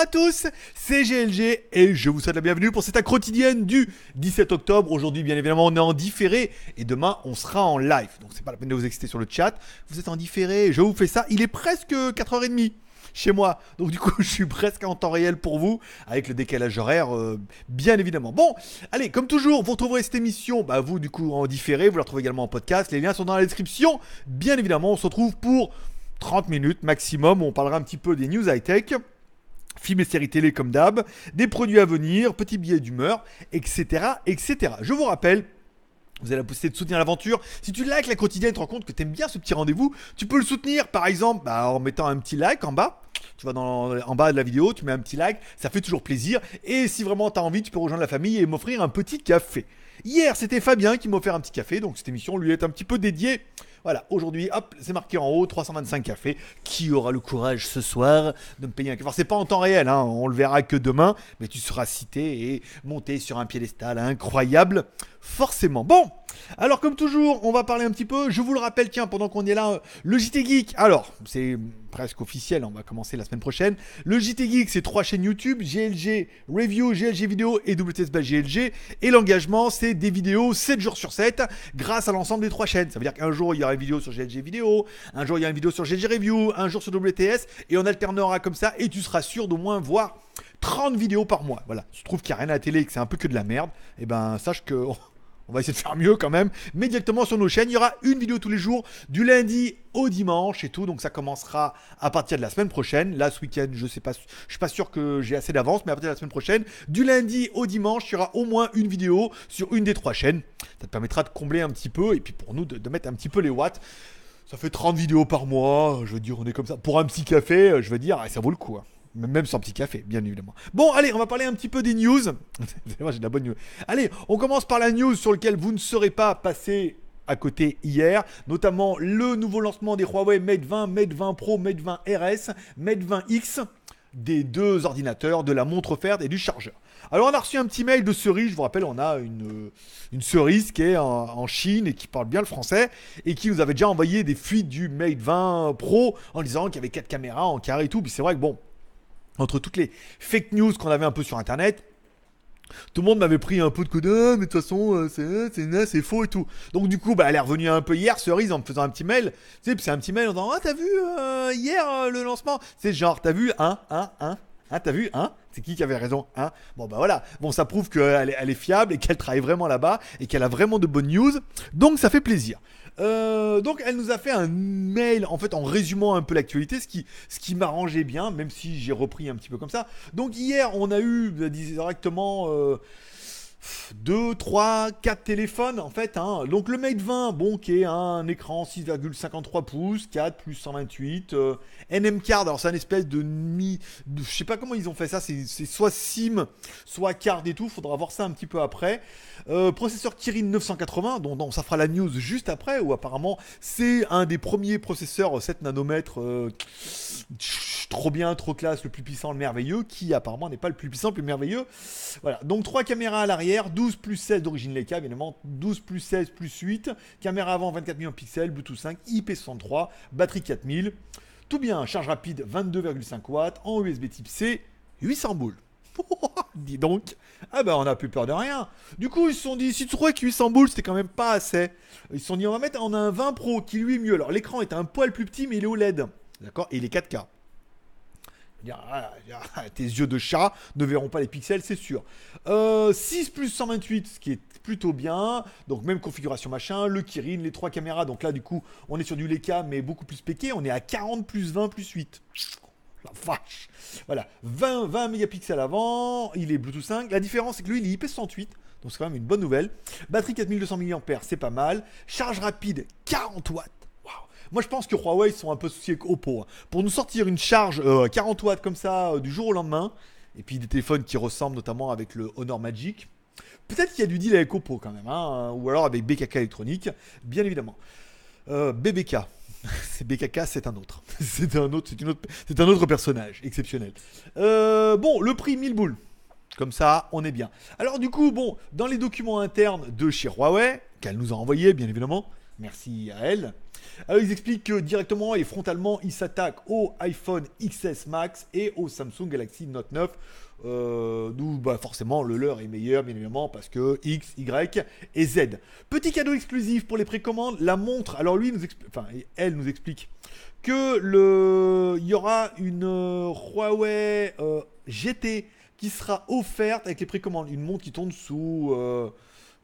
à tous, c'est GLG et je vous souhaite la bienvenue pour cette accro quotidienne du 17 octobre. Aujourd'hui, bien évidemment, on est en différé et demain, on sera en live. Donc, c'est pas la peine de vous exciter sur le chat. Vous êtes en différé, je vous fais ça. Il est presque 4h30 chez moi. Donc du coup, je suis presque en temps réel pour vous, avec le décalage horaire, euh, bien évidemment. Bon, allez, comme toujours, vous retrouverez cette émission, bah vous du coup en différé, vous la retrouvez également en podcast, les liens sont dans la description. Bien évidemment, on se retrouve pour 30 minutes maximum, on parlera un petit peu des news high-tech films et séries télé comme d'hab, des produits à venir, petits billets d'humeur, etc., etc. Je vous rappelle vous avez la possibilité de soutenir l'aventure. Si tu likes la quotidienne, tu te rends compte que tu aimes bien ce petit rendez-vous, tu peux le soutenir par exemple bah, en mettant un petit like en bas. Tu vas dans, en bas de la vidéo, tu mets un petit like, ça fait toujours plaisir. Et si vraiment as envie, tu peux rejoindre la famille et m'offrir un petit café. Hier, c'était Fabien qui m'a offert un petit café, donc cette émission lui est un petit peu dédiée. Voilà, aujourd'hui, hop, c'est marqué en haut, 325 cafés. Qui aura le courage ce soir de me payer un café c'est pas en temps réel, hein, on le verra que demain, mais tu seras cité et monté sur un piédestal incroyable, forcément. Bon, alors comme toujours, on va parler un petit peu, je vous le rappelle, tiens, pendant qu'on est là, euh, le JT Geek, alors, c'est presque officiel, on va commencer la semaine prochaine. Le JT Geek, c'est trois chaînes YouTube, GLG Review, GLG Vidéo et WTS by GLG. Et l'engagement, c'est des vidéos 7 jours sur 7 grâce à l'ensemble des trois chaînes. Ça veut dire qu'un jour, il y aura une vidéo sur GLG Vidéo, un jour, il y aura une vidéo sur GLG Review, un jour sur WTS, et on alternera comme ça, et tu seras sûr d'au moins voir 30 vidéos par mois. Voilà, je trouve qu'il n'y a rien à la télé et que c'est un peu que de la merde. Et eh ben, sache que... on va essayer de faire mieux quand même, mais directement sur nos chaînes. Il y aura une vidéo tous les jours, du lundi au dimanche et tout. Donc ça commencera à partir de la semaine prochaine. Là, ce week-end, je sais pas, je suis pas sûr que j'ai assez d'avance, mais à partir de la semaine prochaine, du lundi au dimanche, il y aura au moins une vidéo sur une des trois chaînes. Ça te permettra de combler un petit peu et puis pour nous de, mettre un petit peu les watts. Ça fait 30 vidéos par mois, je veux dire, on est comme ça. Pour un petit café, je veux dire, ah, ça vaut le coup. Hein. Même sans petit café, bien évidemment. Bon, allez, on va parler un petit peu des news. Moi, j'ai de la bonne news. Allez, on commence par la news sur laquelle vous ne serez pas passé à côté hier, notamment le nouveau lancement des Huawei Mate 20, Mate 20 Pro, Mate 20 RS, Mate 20X, des deux ordinateurs, de la montre offerte et du chargeur. Alors on a reçu un petit mail de Cerise, je vous rappelle, on a une, une Cerise qui est en, en, Chine et qui parle bien le français et qui nous avait déjà envoyé des fuites du Mate 20 Pro en disant qu'il y avait quatre caméras en carré et tout, puis c'est vrai que bon, entre toutes les fake news qu'on avait un peu sur Internet, tout le monde m'avait pris un peu de coup ah, mais de toute façon, euh, c'est, euh, euh, c'est, faux et tout. Donc, du coup, bah, elle est revenue un peu hier, cerise, en me faisant un petit mail. c'est un petit mail en disant Ah, t'as vu hier le lancement C'est genre, t'as vu Hein Hein Hein Hein, t'as vu Hein C'est qui qui avait raison Hein Bon, bah voilà. Bon, ça prouve qu'elle est fiable et qu'elle travaille vraiment là-bas et qu'elle a vraiment de bonnes news. Donc, ça fait plaisir. Euh, donc elle nous a fait un mail en fait en résumant un peu l'actualité, ce qui, ce qui m'arrangeait bien, même si j'ai repris un petit peu comme ça. Donc hier on a eu bah, directement euh, 2, 3, 4 téléphones en fait. Hein. Donc le Mate 20, bon, qui est un écran 6,53 pouces, 4 plus 128, euh, NM card, alors c'est un espèce de mi. je sais pas comment ils ont fait ça, c'est soit SIM, soit card et tout, faudra voir ça un petit peu après. Euh, processeur Kirin 980, dont, ça fera la news juste après, où apparemment c'est un des premiers processeurs 7 nanomètres, euh, trop bien, trop classe, le plus puissant, le merveilleux, qui apparemment n'est pas le plus puissant, le plus merveilleux. Voilà, donc 3 caméras à l'arrière 12 plus 16 d'origine Leica, évidemment, 12 plus 16 plus 8, caméra avant 24 millions de pixels, Bluetooth 5, IP63, batterie 4000, tout bien, charge rapide 22,5 watts, en USB type C, 800 boules. Dis donc, ah bah on a plus peur de rien. Du coup, ils se sont dit, si tu trouvais que 800 boules c'était quand même pas assez, ils se sont dit, on va mettre, en un 20 Pro qui lui est mieux. Alors l'écran est un poil plus petit, mais il est OLED, d'accord, et il est 4K. Ah, ah, tes yeux de chat ne verront pas les pixels, c'est sûr. 6 euh, plus 128, ce qui est plutôt bien. Donc même configuration machin, le Kirin, les trois caméras. Donc là du coup, on est sur du Leica mais beaucoup plus péqué. On est à 40 plus 20 plus 8. La vache. Voilà, 20, 20 mégapixels avant, il est Bluetooth 5. La différence c'est que lui il est IP68. Donc c'est quand même une bonne nouvelle. Batterie 4200 mAh, c'est pas mal. Charge rapide 40 watts. Moi, je pense que Huawei sont un peu souciés avec Oppo. Hein. Pour nous sortir une charge 40 euh, watts comme ça euh, du jour au lendemain, et puis des téléphones qui ressemblent notamment avec le Honor Magic, peut-être qu'il y a du deal avec Oppo quand même, hein, ou alors avec BKK électronique, bien évidemment. Euh, BBK. BKK, c'est un autre. c'est un autre, c'est une autre, c'est un autre personnage exceptionnel. Euh, bon, le prix 1000 boules. Comme ça, on est bien. Alors du coup, bon, dans les documents internes de chez Huawei, qu'elle nous a envoyés, bien évidemment, merci à elle, alors ah, ils expliquent que directement et frontalement, ils s'attaquent au iPhone XS Max et au Samsung Galaxy Note 9. Euh, d'où, bah forcément, le leur est meilleur, bien évidemment, parce que X, Y et Z. Petit cadeau exclusif pour les précommandes, la montre. Alors lui, nous enfin, elle nous explique que le, il y aura une euh, Huawei euh, GT qui sera offerte avec les précommandes. Une montre qui tourne sous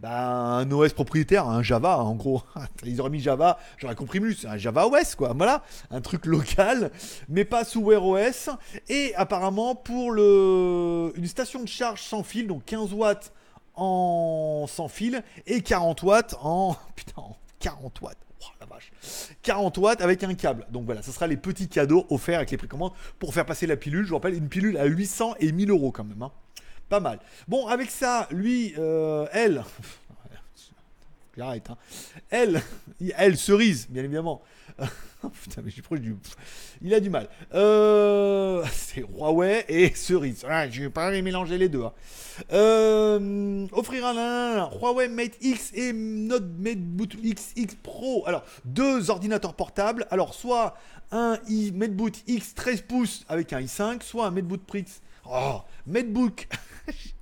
bah, un OS propriétaire, un Java en gros. Ils auraient mis Java, j'aurais compris mieux, c'est un Java OS quoi, voilà, un truc local, mais pas sous Wear OS. Et apparemment pour le une station de charge sans fil, donc 15 watts en sans fil et 40 watts en putain 40 watts. Oh, la vache. 40 watts avec un câble. Donc voilà, ce sera les petits cadeaux offerts avec les précommandes pour faire passer la pilule. Je vous rappelle, une pilule à 800 et 1000 euros quand même. Hein. Pas mal. Bon, avec ça, lui, euh, elle. J'arrête. Hein. Elle, elle, cerise, bien évidemment. Putain, mais je suis proche du. Il a du mal. Euh, c'est Huawei et cerise. Ah, je vais pas les mélanger les deux. Hein. Euh, offrir un Huawei Mate X et Note MateBook XX Pro. Alors, deux ordinateurs portables. Alors, soit un MateBook X 13 pouces avec un i5, soit un MateBook Prix Oh, Matebook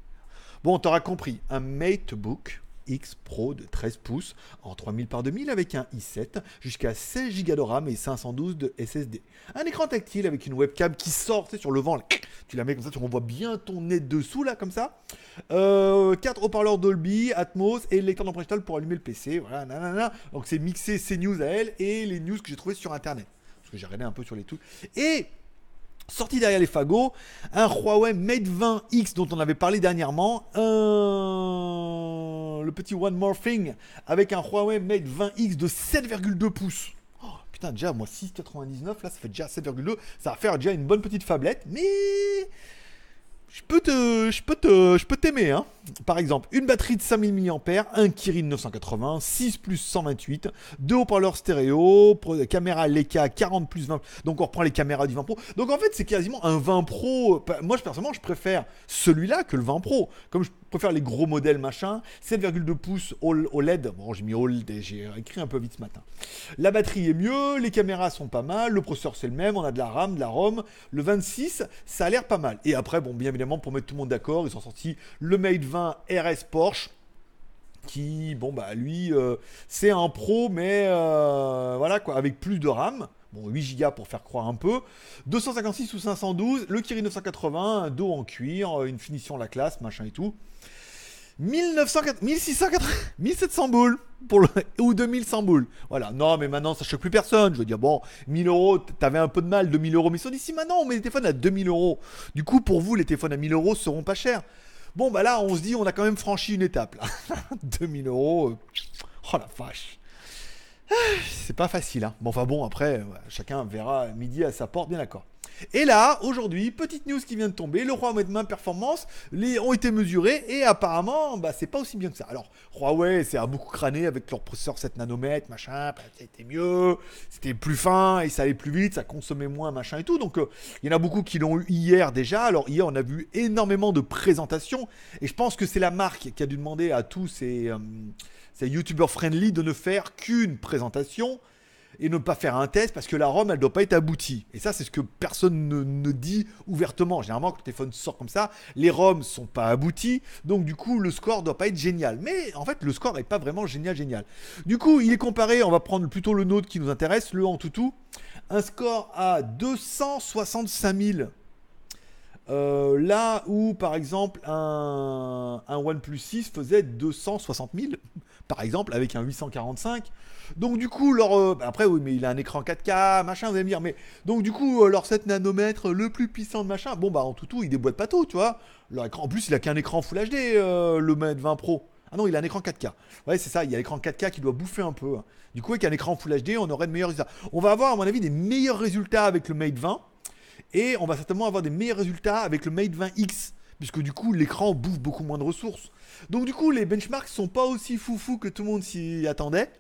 Bon, t'auras compris, un Matebook X Pro de 13 pouces en 3000 par 2000 avec un i7 jusqu'à 16 Go de RAM et 512 de SSD. Un écran tactile avec une webcam qui sort sur le vent. Tu la mets comme ça, tu envoies bien ton nez dessous là comme ça. 4 euh, haut-parleurs Dolby, Atmos et lecteur d'empreinte pour allumer le PC. Voilà, nanana. Donc c'est mixé ces news à elle et les news que j'ai trouvées sur internet. Parce que j'ai regardé un peu sur les trucs. Et Sorti derrière les fagots, un Huawei Mate 20X dont on avait parlé dernièrement, le petit One More Thing avec un Huawei Mate 20X de 7,2 pouces. Oh, putain, déjà, moi 6,99, là ça fait déjà 7,2, ça va faire déjà une bonne petite fablette, mais je peux te, je peux te, je peux t'aimer, hein. Par exemple, une batterie de 5000 mAh, un Kirin 980, 6 plus 128, deux haut-parleurs stéréo, caméra Leica 40 plus 20. Donc on reprend les caméras du 20 Pro. Donc en fait, c'est quasiment un 20 Pro. Moi, personnellement, je préfère celui-là que le 20 Pro. Comme je préfère les gros modèles machin, 7,2 pouces OLED. Bon, j'ai mis OLED et j'ai écrit un peu vite ce matin. La batterie est mieux, les caméras sont pas mal, le processeur c'est le même, on a de la RAM, de la ROM. Le 26, ça a l'air pas mal. Et après, bon, bien évidemment, pour mettre tout le monde d'accord, ils sont sortis le Mate 20 RS Porsche qui, bon, bah lui, euh, c'est un pro, mais euh, voilà quoi, avec plus de RAM. Bon, 8 Go pour faire croire un peu. 256 ou 512, le Kirin 980, dos en cuir, euh, une finition la classe, machin et tout. 1900, 1600, 1700 boules pour le, ou 2100 boules. Voilà, non, mais maintenant ça choque plus personne. Je veux dire, bon, 1000 euros, t'avais un peu de mal, 2000 euros. Mais ils sont ici. maintenant on met les téléphones à 2000 euros, du coup, pour vous, les téléphones à 1000 euros seront pas chers. Bon, bah là, on se dit, on a quand même franchi une étape. Là. 2000 euros, euh, oh la vache. Ah, c'est pas facile, hein. Bon, enfin bon, après, euh, chacun verra midi à sa porte, bien d'accord. Et là, aujourd'hui, petite news qui vient de tomber, le Huawei de main performance les, ont été mesurés et apparemment, bah, c'est pas aussi bien que ça. Alors, Huawei, c'est à beaucoup crâné avec leur processeur 7 nanomètres, machin, bah, c'était mieux, c'était plus fin et ça allait plus vite, ça consommait moins, machin et tout. Donc, euh, il y en a beaucoup qui l'ont eu hier déjà. Alors, hier, on a vu énormément de présentations et je pense que c'est la marque qui a dû demander à tous ces, euh, ces YouTubers friendly de ne faire qu'une présentation et ne pas faire un test parce que la ROM elle doit pas être aboutie. Et ça c'est ce que personne ne, dit ouvertement. Généralement quand le téléphone sortent comme ça, les ne sont pas aboutis, donc du coup le score ne doit pas être génial. Mais en fait le score n'est pas vraiment génial génial. Du coup il est comparé, on va prendre plutôt le nôtre qui nous intéresse, le en tout. un score à 265 000. Euh, là où par exemple un, un OnePlus 6 faisait 260 000, par exemple, avec un 845. Donc du coup, leur... Euh, bah, après, oui, mais il a un écran 4K, machin, vous allez me dire, mais... Donc du coup, euh, leur 7 nanomètres, le plus puissant de machin, bon bah en tout tout, il déboîte pas tout, tu vois. en plus, il a qu'un écran Full HD, euh, le Mate 20 Pro. Ah non, il a un écran 4K. Ouais, c'est ça, il y a l'écran 4K qui doit bouffer un peu. Hein. Du coup, avec un écran Full HD, on aurait de meilleurs résultats. On va avoir, à mon avis, des meilleurs résultats avec le Mate 20. Et on va certainement avoir des meilleurs résultats avec le Mate 20X puisque du coup l'écran bouffe beaucoup moins de ressources. Donc du coup les benchmarks sont pas aussi foufou que tout le monde s'y attendait.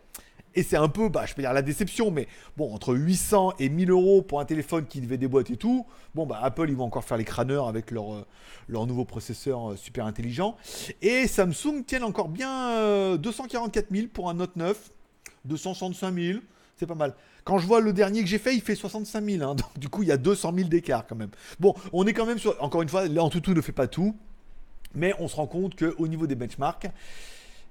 Et c'est un peu, bah, je peux dire la déception, mais bon, entre 800 et 1000 euros pour un téléphone qui devait déboîter et tout, bon, bah, Apple, ils vont encore faire les crâneurs avec leur, euh, leur nouveau processeur euh, super intelligent. Et Samsung tient encore bien 244 euh, 000 pour un Note 9, 265 000. C'est pas mal. Quand je vois le dernier que j'ai fait, il fait 65 000. Hein. donc, du coup, il y a 200 000 d'écart quand même. Bon, on est quand même sur. Encore une fois, en tout, tout ne fait pas tout. Mais on se rend compte qu'au niveau des benchmarks,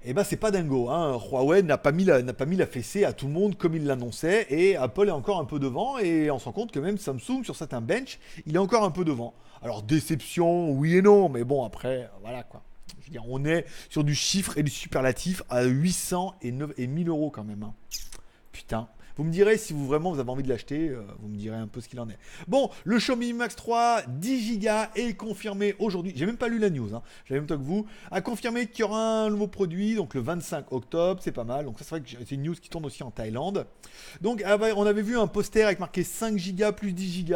eh ben, c'est pas dingo. Hein. Huawei n'a pas, mis la, n'a pas mis la fessée à tout le monde comme il l'annonçait. Et Apple est encore un peu devant. Et on se rend compte que même Samsung, sur certains bench, il est encore un peu devant. Alors, déception, oui et non. Mais bon, après, voilà quoi. Je veux dire, on est sur du chiffre et du superlatif à 800 et, et 1000 euros quand même. Hein. Putain. Vous me direz si vous vraiment vous avez envie de l'acheter, euh, vous me direz un peu ce qu'il en est. Bon, le Xiaomi Max 3 10 Go est confirmé aujourd'hui. J'ai même pas lu la news, hein. j'avais même temps que vous. A confirmé qu'il y aura un nouveau produit, donc le 25 octobre, c'est pas mal. Donc ça c'est vrai que c'est une news qui tourne aussi en Thaïlande. Donc ah on avait vu un poster avec marqué 5 Go plus 10 Go.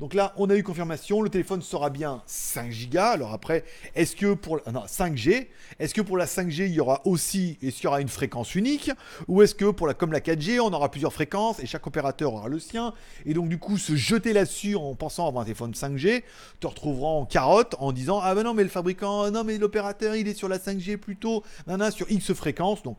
Donc là, on a eu confirmation, le téléphone sera bien 5 Go. Alors après, est-ce que pour la... non, 5G, est-ce que pour la 5G, il y aura aussi et ce aura une fréquence unique ou est-ce que pour la comme la 4G, on aura plusieurs fréquences et chaque opérateur aura le sien et donc du coup, se jeter là-dessus en pensant avoir un téléphone 5G, te retrouveras en carotte en disant "Ah ben non, mais le fabricant, non mais l'opérateur, il est sur la 5G plutôt, non sur X fréquence." Donc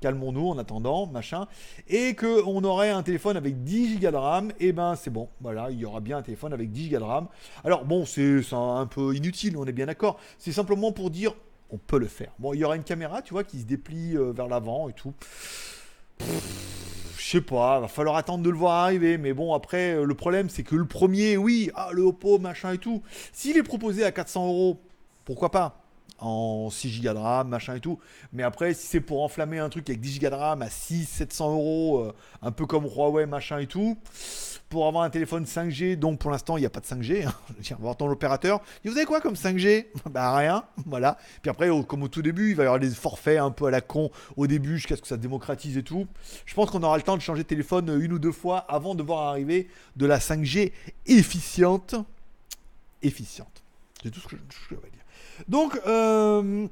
calmons-nous en attendant, machin, et qu'on aurait un téléphone avec 10 Go de RAM, et eh ben c'est bon, voilà, il y aura bien un téléphone avec 10 Go de RAM. Alors bon, c'est un peu inutile, on est bien d'accord, c'est simplement pour dire on peut le faire. Bon, il y aura une caméra, tu vois, qui se déplie euh, vers l'avant et tout. Je sais pas, va falloir attendre de le voir arriver, mais bon, après, euh, le problème, c'est que le premier, oui, ah, le Oppo, machin et tout, s'il est proposé à 400 euros, pourquoi pas en 6 Go de RAM, machin et tout. Mais après, si c'est pour enflammer un truc avec 10 Go de RAM à 6, 700 euros, euh, un peu comme Huawei, machin et tout, pour avoir un téléphone 5G, donc pour l'instant, il n'y a pas de 5G. Hein. Tiens, on va entendre l'opérateur. Vous avez quoi comme 5G Bah rien, voilà. Puis après, comme au tout début, il va y avoir des forfaits un peu à la con au début jusqu'à ce que ça démocratise et tout. Je pense qu'on aura le temps de changer de téléphone euh, une ou deux fois avant de voir arriver de la 5G efficiente. Efficiente. C'est tout ce que je, je dire. Donc, euh,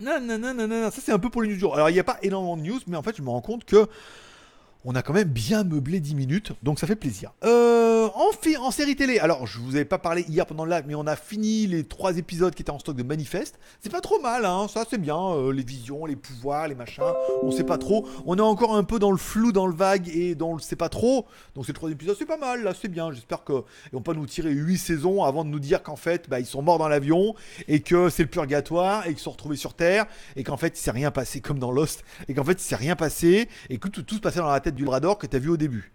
nan, nan. ça c'est un peu pour les news du Alors, il n'y a pas énormément de news, mais en fait, je me rends compte que on a quand même bien meublé 10 minutes, donc ça fait plaisir. Euh, en, série télé, alors je vous avais pas parlé hier pendant le live, mais on a fini les trois épisodes qui étaient en stock de Manifest. C'est pas trop mal, hein, ça c'est bien. Euh, les visions, les pouvoirs, les machins, on sait pas trop. On est encore un peu dans le flou, dans le vague et dans le sait pas trop. Donc ces trois épisodes, c'est pas mal, là c'est bien. J'espère qu'ils vont pas nous tirer huit saisons avant de nous dire qu'en fait bah, ils sont morts dans l'avion et que c'est le purgatoire et qu'ils sont retrouvés sur Terre et qu'en fait il s'est rien passé comme dans Lost et qu'en fait c'est rien passé et que tout, tout se passait dans la tête du brador que t'as vu au début.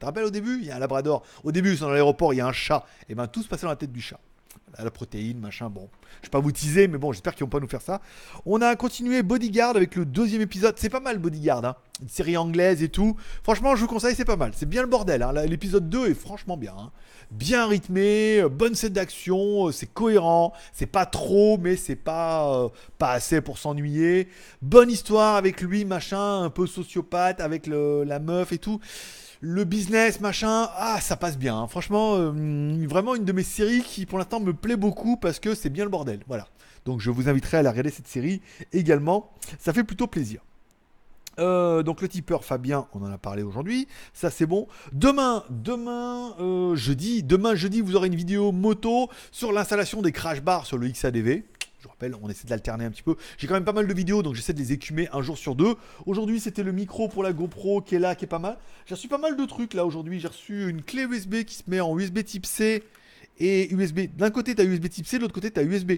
Tu te au début, il y a un labrador. Au début, ils sont dans l'aéroport, il y a un chat. Et eh bien, tout se passait dans la tête du chat. la protéine, machin, bon. Je vais pas vous teaser, mais bon, j'espère qu'ils vont pas nous faire ça. On a continué Bodyguard avec le deuxième épisode. C'est pas mal Bodyguard, hein. Une série anglaise et tout. Franchement, je vous conseille, c'est pas mal. C'est bien le bordel, hein. L'épisode 2 est franchement bien. Hein. Bien rythmé, euh, bonne scène d'action, euh, c'est cohérent. C'est pas trop, mais c'est pas, euh, pas assez pour s'ennuyer. Bonne histoire avec lui, machin, un peu sociopathe, avec la meuf et tout le business, machin, ah, ça passe bien. Hein. Franchement, euh, vraiment une de mes séries qui pour l'instant me plaît beaucoup parce que c'est bien le bordel. Voilà. Donc je vous inviterai à la regarder cette série également. Ça fait plutôt plaisir. Euh, donc le tipeur Fabien, on en a parlé aujourd'hui, ça c'est bon. Demain, demain euh, jeudi, demain jeudi, vous aurez une vidéo moto sur l'installation des crash bars sur le XADV. Je vous rappelle, on essaie de l'alterner un petit peu. J'ai quand même pas mal de vidéos, donc j'essaie de les écumer un jour sur deux. Aujourd'hui, c'était le micro pour la GoPro qui est là, qui est pas mal. J'ai reçu pas mal de trucs là aujourd'hui. J'ai reçu une clé USB qui se met en USB type C et USB. D'un côté, t'as USB type C, de l'autre côté, t'as USB.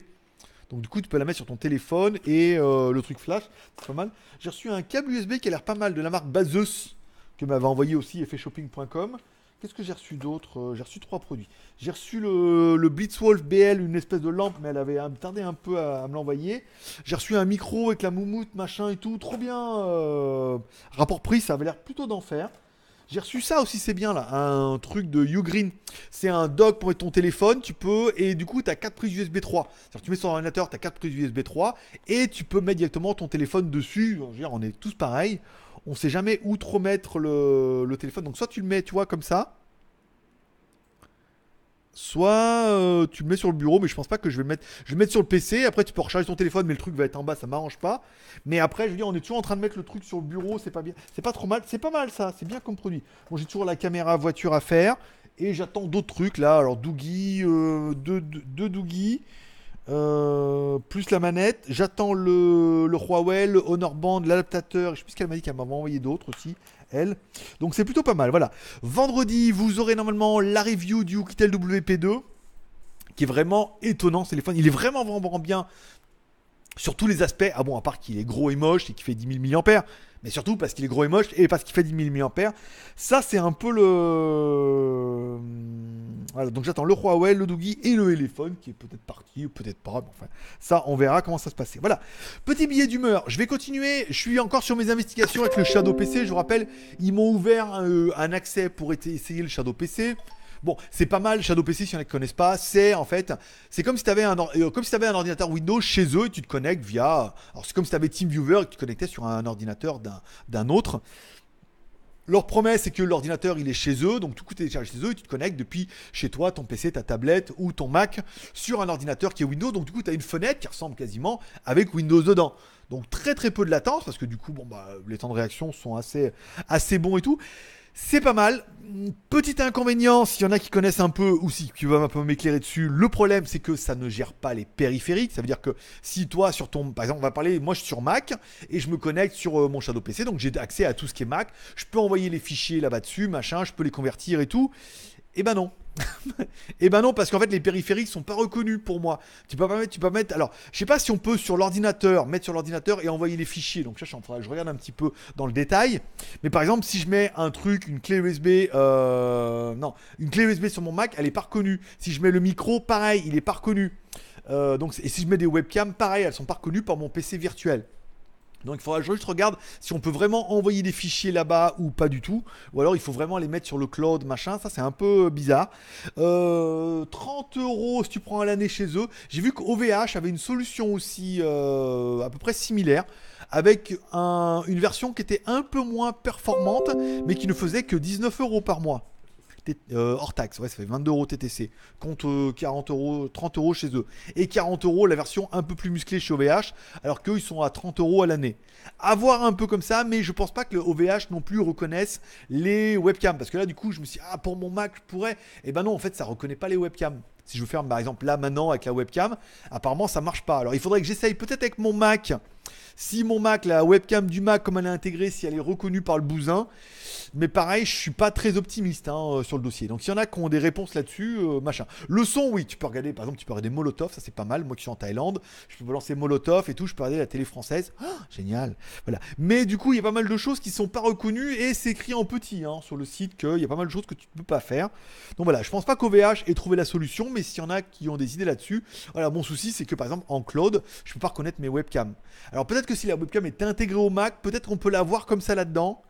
Donc du coup, tu peux la mettre sur ton téléphone et euh, le truc flash, c'est pas mal. J'ai reçu un câble USB qui a l'air pas mal de la marque Bazeus que m'avait envoyé aussi effetshopping.com. Qu'est-ce que j'ai reçu d'autre euh, J'ai reçu trois produits. J'ai reçu le, Blitzwolf BL, une espèce de lampe, mais elle avait tardé un peu à, me l'envoyer. J'ai reçu un micro avec la moumoute, machin et tout. Trop bien. Euh. rapport prix, ça avait l'air plutôt d'enfer. J'ai reçu ça aussi, c'est bien là. Un truc de Ugreen. C'est un dock pour mettre ton téléphone. Tu peux. Et du coup, tu as quatre prises USB 3. tu mets sur ordinateur, tu as quatre prises USB 3. Et tu peux mettre directement ton téléphone dessus. on est tous pareils on sait jamais où trop mettre le, téléphone. Donc soit tu le mets, tu vois, comme ça. Soit euh, tu le mets sur le bureau, mais je pense pas que je vais le mettre. Je vais mettre sur le PC. Après, tu peux recharger ton téléphone, mais le truc va être en bas, ça m'arrange pas. Mais après, je on est toujours en train de mettre le truc sur le bureau, c'est pas bien. C'est pas trop mal, c'est pas mal ça, c'est bien comme produit. Bon, j'ai toujours la caméra voiture à faire. Et j'attends d'autres trucs là. Alors, Doogie, euh, deux, Doogie. Euh, plus la manette. J'attends le, le, Huawei, le Honor Band, l'adaptateur. Je sais plus ce qu'elle m'a dit qu'elle m'a envoyé d'autres aussi, elle. Donc c'est plutôt pas mal. Voilà. Vendredi, vous aurez normalement la review du Kitel WP2 qui est vraiment étonnant ce téléphone. Il est vraiment vraiment bien sur tous les aspects. Ah bon, à part qu'il est gros et moche et qu'il fait 10 000 mAh, mais surtout parce qu'il est gros et moche et parce qu'il fait 10 000 mAh. Ça, c'est un peu le. Voilà, donc j'attends le Huawei, le Doogie et le téléphone qui est peut-être parti ou peut-être pas. Mais enfin, ça, on verra comment ça se passait. Voilà. Petit billet d'humeur. Je vais continuer. Je suis encore sur mes investigations avec le Shadow PC. Je vous rappelle, ils m'ont ouvert un, euh, un accès pour essayer le Shadow PC. Bon, c'est pas mal Shadow PC si on ne connaissent pas. C'est en fait, c'est comme si tu avais un, euh, comme si avais un ordinateur Windows chez eux et tu te connectes via. Alors c'est comme si tu avais TeamViewer et que tu te connectais sur un ordinateur d'un autre. Leur promesse, c'est que l'ordinateur, il est chez eux, donc tout est télécharges chez eux, et tu te connectes depuis chez toi, ton PC, ta tablette ou ton Mac sur un ordinateur qui est Windows. Donc du coup, tu as une fenêtre qui ressemble quasiment avec Windows dedans. Donc très très peu de latence, parce que du coup, bon, bah, les temps de réaction sont assez, assez bons et tout. C'est pas mal. Petit inconvénient, s'il y en a qui connaissent un peu ou si tu veux un peu m'éclairer dessus, le problème c'est que ça ne gère pas les périphériques. Ça veut dire que si toi sur ton, par exemple, on va parler, moi je suis sur Mac et je me connecte sur euh, mon Shadow PC, donc j'ai accès à tout ce qui est Mac. Je peux envoyer les fichiers là-bas dessus, machin, je peux les convertir et tout. Eh ben non. eh ben non, parce qu'en fait, les périphériques sont pas reconnus pour moi. Tu peux pas mettre, tu peux mettre. Alors, je sais pas si on peut sur l'ordinateur, mettre sur l'ordinateur et envoyer les fichiers. Donc, ça, je regarde un petit peu dans le détail. Mais par exemple, si je mets un truc, une clé USB, euh, non, une clé USB sur mon Mac, elle est pas reconnue. Si je mets le micro, pareil, il est pas reconnu. Euh, donc, et si je mets des webcams, pareil, elles sont pas reconnues par mon PC virtuel. Donc il faudra juste regarder si on peut vraiment envoyer des fichiers là-bas ou pas du tout. Ou alors il faut vraiment les mettre sur le cloud, machin. Ça c'est un peu euh, bizarre. 30 euh, euros si tu prends à l'année chez eux. J'ai vu qu'OVH avait une solution aussi euh, à peu près similaire. Avec une version qui était un peu moins performante, mais qui ne faisait que 19 euros par mois. Euh, hors taxe. Ouais, ça fait 22 euros TTC. Contre euh, 40 euros, 30 euros chez eux. Et 40 euros la version un peu plus musclée chez OVH, alors qu'eux, ils sont à 30 euros à l'année. Avoir voir un peu comme ça, mais je pense pas que le OVH non plus reconnaisse les webcams. Parce que là, du coup, je me suis dit, ah, pour mon Mac, je pourrais. Et eh ben non, en fait, ça reconnaît pas les webcams. Si je ferme par exemple là maintenant avec la webcam, apparemment ça marche pas. Alors il faudrait que j'essaye peut-être avec mon Mac si mon Mac, la webcam du Mac, comme elle est intégrée, si elle est reconnue par le bousin. Mais pareil, je suis pas très optimiste hein, euh, sur le dossier. Donc s'il y en a qui ont des réponses là-dessus, euh, machin. Le son, oui, tu peux regarder, par exemple, tu peux regarder Molotov, ça c'est pas mal. Moi qui suis en Thaïlande, je peux lancer Molotov et tout, je peux regarder la télé française. Ah, génial. Voilà. Mais du coup, il y a pas mal de choses qui sont pas reconnues et c'est écrit en petit hein, sur le site qu'il y a pas mal de choses que tu ne peux pas faire. Donc voilà, je pense pas qu'OVH ait trouvé la solution, mais s'il y en a qui ont des idées là-dessus, voilà, mon souci c'est que par exemple en cloud, je peux pas reconnaître mes webcams. Alors peut peut-être que si la webcam est intégrée au Mac, peut-être qu'on peut la voir comme ça là-dedans.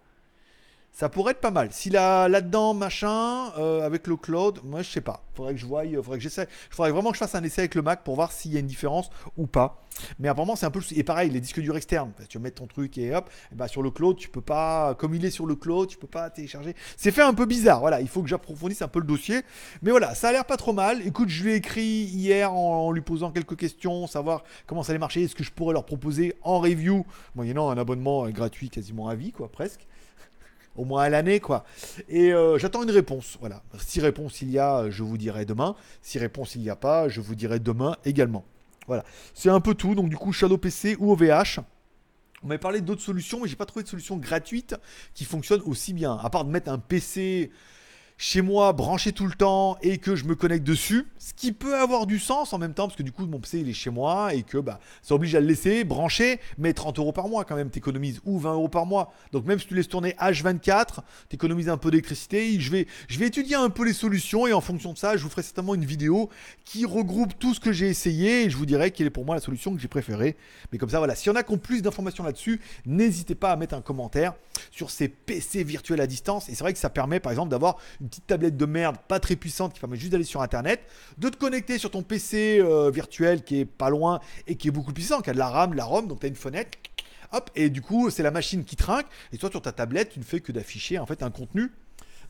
Ça pourrait être pas mal. Si là là-dedans, machin, euh, avec le cloud, moi je sais pas. Faudrait que je voie, euh, faudrait que j'essaie. Il faudrait vraiment que je fasse un essai avec le Mac pour voir s'il y a une différence ou pas. Mais apparemment, c'est un peu. Et pareil, les disques durs externes. tu mets ton truc et hop. Bah, sur le cloud, tu peux pas. Comme il est sur le cloud, tu peux pas télécharger. C'est fait un peu bizarre. Voilà, il faut que j'approfondisse un peu le dossier. Mais voilà, ça a l'air pas trop mal. Écoute, je lui ai écrit hier en, en lui posant quelques questions, savoir comment ça allait marcher, est-ce que je pourrais leur proposer en review, moyennant un abonnement euh, gratuit quasiment à vie, quoi, presque au moins à l'année, quoi. Et euh, j'attends une réponse, voilà. Si réponse il y a, euh, je vous dirai demain. Si réponse il n'y a pas, je vous dirai demain également. Voilà. C'est un peu tout. Donc, du coup, Shadow PC ou OVH. On m'avait parlé d'autres solutions, mais j'ai pas trouvé de solution gratuite qui fonctionne aussi bien. À part de mettre un PC chez moi branché tout le temps et que je me connecte dessus, ce qui peut avoir du sens en même temps, parce que du coup mon PC il est chez moi et que bah, ça oblige à le laisser brancher, mais 30 euros par mois quand même t'économises, ou 20 euros par mois. Donc même si tu laisses tourner H24, t'économises un peu d'électricité, je vais, je vais étudier un peu les solutions et en fonction de ça, je vous ferai certainement une vidéo qui regroupe tout ce que j'ai essayé et je vous dirai quelle est pour moi la solution que j'ai préférée. Mais comme ça voilà, s'il y en a qui ont plus d'informations là-dessus, n'hésitez pas à mettre un commentaire sur ces PC virtuels à distance et c'est vrai que ça permet par exemple d'avoir une petite tablette de merde, pas très puissante, qui permet juste d'aller sur Internet, de te connecter sur ton PC euh, virtuel qui est pas loin et qui est beaucoup puissant, qui a de la RAM, de la ROM, donc tu as une fenêtre. Hop, et du coup, c'est la machine qui trinque, et toi, sur ta tablette, tu ne fais que d'afficher en fait un contenu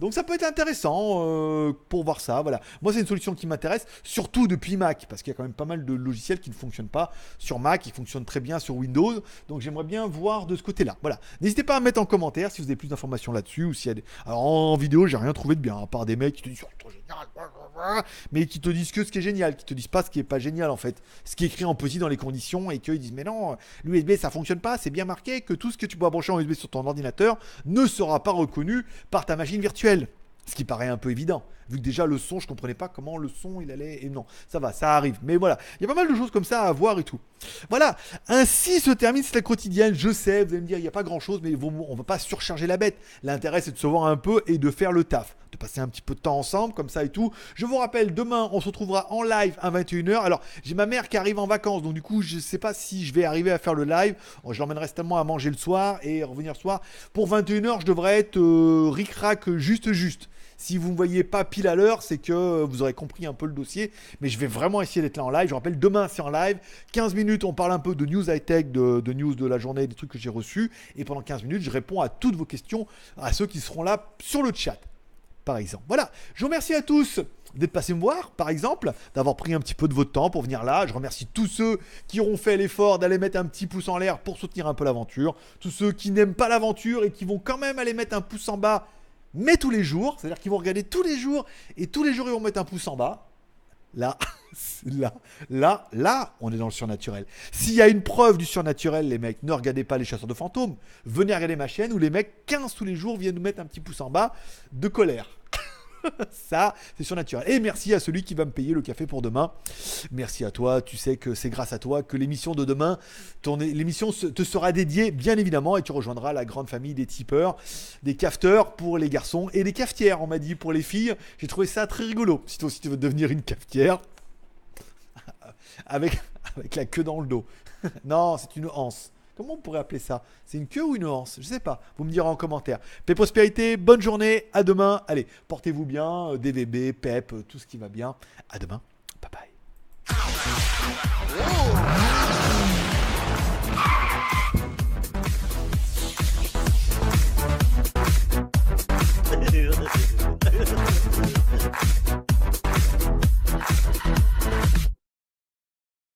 donc ça peut être intéressant euh, pour voir ça. Voilà. Moi c'est une solution qui m'intéresse, surtout depuis Mac, parce qu'il y a quand même pas mal de logiciels qui ne fonctionnent pas sur Mac, Ils fonctionnent très bien sur Windows. Donc j'aimerais bien voir de ce côté-là. Voilà. N'hésitez pas à mettre en commentaire si vous avez plus d'informations là-dessus ou s'il Alors en vidéo j'ai rien trouvé de bien, à part des mecs qui te disent oh, trop génial, mais qui te disent que ce qui est génial, qui te disent pas ce qui est pas génial en fait, ce qui est écrit en petit dans les conditions et qu'ils disent mais non, l'USB ça fonctionne pas, c'est bien marqué que tout ce que tu peux brancher en USB sur ton ordinateur ne sera pas reconnu par ta machine virtuelle. verelim. Ce qui paraît un peu évident, vu que déjà le son, je ne comprenais pas comment le son il allait. Et non, ça va, ça arrive. Mais voilà, il y a pas mal de choses comme ça à voir et tout. Voilà, ainsi se termine cette quotidienne. Je sais, vous allez me dire, il n'y a pas grand chose, mais on ne va pas surcharger la bête. L'intérêt c'est de se voir un peu et de faire le taf, de passer un petit peu de temps ensemble, comme ça et tout. Je vous rappelle, demain on se retrouvera en live à 21h. Alors, j'ai ma mère qui arrive en vacances, donc du coup, je ne sais pas si je vais arriver à faire le live. Je l'emmènerai certainement à manger le soir et revenir le soir. Pour 21h, je devrais être euh, ric-rac juste juste. Si vous ne me voyez pas pile à l'heure, c'est que euh, vous aurez compris un peu le dossier. Mais je vais vraiment essayer d'être là en live. Je vous rappelle, demain c'est en live. 15 minutes, on parle un peu de news high-tech, de, news de la journée, des trucs que j'ai reçus. Et pendant 15 minutes, je réponds à toutes vos questions, à ceux qui seront là sur le chat, par exemple. Voilà, je vous remercie à tous d'être passé me voir, par exemple, d'avoir pris un petit peu de votre temps pour venir là. Je remercie tous ceux qui auront fait l'effort d'aller mettre un petit pouce en l'air pour soutenir un peu l'aventure. Tous ceux qui n'aiment pas l'aventure et qui vont quand même aller mettre un pouce en bas mais tous les jours, c'est-à-dire qu'ils vont regarder tous les jours, et tous les jours ils vont mettre un pouce en bas. Là, là, là, là, on est dans le surnaturel. S'il y a une preuve du surnaturel, les mecs, ne regardez pas les chasseurs de fantômes. Venez regarder ma chaîne où les mecs, 15 tous les jours, viennent nous mettre un petit pouce en bas de colère. ça, c'est surnaturel. Et merci à celui qui va me payer le café pour demain. Merci à toi. Tu sais que c'est grâce à toi que l'émission de demain, l'émission te sera dédiée, bien évidemment, et tu rejoindras la grande famille des tipeurs, des cafeteurs pour les garçons et des cafetières, on m'a dit, pour les filles. J'ai trouvé ça très rigolo. Si toi aussi tu veux devenir une cafetière, avec, avec la queue dans le dos. non, c'est une anse. Comment on pourrait appeler ça C'est une queue ou une hanse Je sais pas. Vous me direz en commentaire. Paix prospérité, bonne journée, à demain. Allez, portez-vous bien, euh, DVB, PEP, euh, tout ce qui va bien. À demain. Bye bye.